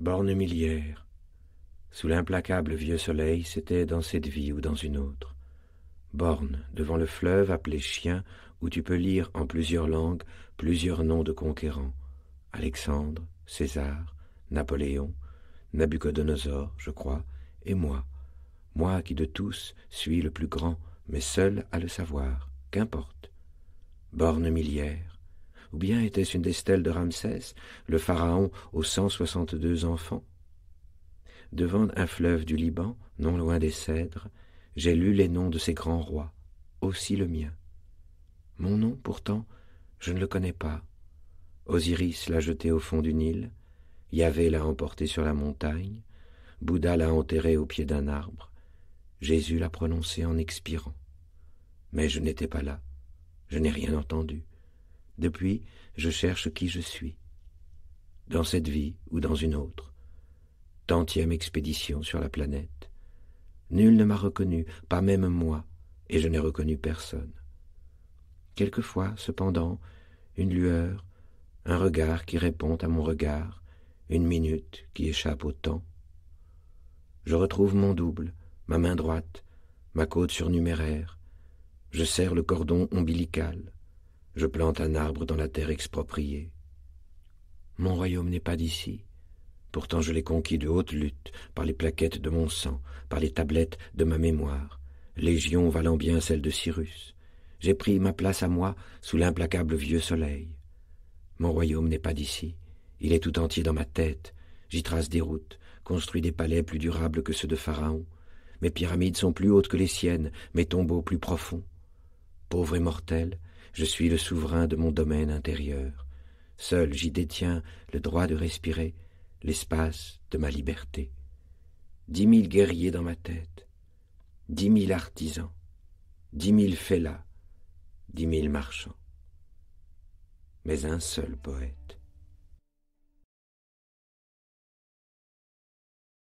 borne Millière, Sous l'implacable vieux soleil, c'était dans cette vie ou dans une autre. Borne, devant le fleuve appelé Chien, où tu peux lire en plusieurs langues plusieurs noms de conquérants. Alexandre, César, Napoléon, Nabucodonosor, je crois, et moi. Moi qui de tous suis le plus grand, mais seul à le savoir, qu'importe. Borne millière, ou bien était-ce une des stèles de Ramsès, le pharaon aux cent soixante-deux enfants Devant un fleuve du Liban, non loin des cèdres, j'ai lu les noms de ces grands rois, aussi le mien. Mon nom, pourtant, je ne le connais pas. Osiris l'a jeté au fond du Nil, Yahvé l'a emporté sur la montagne, Bouddha l'a enterré au pied d'un arbre, Jésus l'a prononcé en expirant. Mais je n'étais pas là, je n'ai rien entendu. Depuis, je cherche qui je suis. Dans cette vie ou dans une autre. Tantième expédition sur la planète. Nul ne m'a reconnu, pas même moi, et je n'ai reconnu personne. Quelquefois, cependant, une lueur, un regard qui répond à mon regard, une minute qui échappe au temps. Je retrouve mon double, ma main droite, ma côte surnuméraire. Je serre le cordon ombilical. Je plante un arbre dans la terre expropriée. Mon royaume n'est pas d'ici. Pourtant je l'ai conquis de haute lutte, par les plaquettes de mon sang, par les tablettes de ma mémoire, légion valant bien celle de Cyrus. J'ai pris ma place à moi sous l'implacable vieux soleil. Mon royaume n'est pas d'ici, il est tout entier dans ma tête. J'y trace des routes, construis des palais plus durables que ceux de Pharaon. Mes pyramides sont plus hautes que les siennes, mes tombeaux plus profonds. Pauvres et mortels je suis le souverain de mon domaine intérieur. Seul j'y détiens le droit de respirer l'espace de ma liberté. Dix mille guerriers dans ma tête, dix mille artisans, dix mille fellahs, dix mille marchands, mais un seul poète.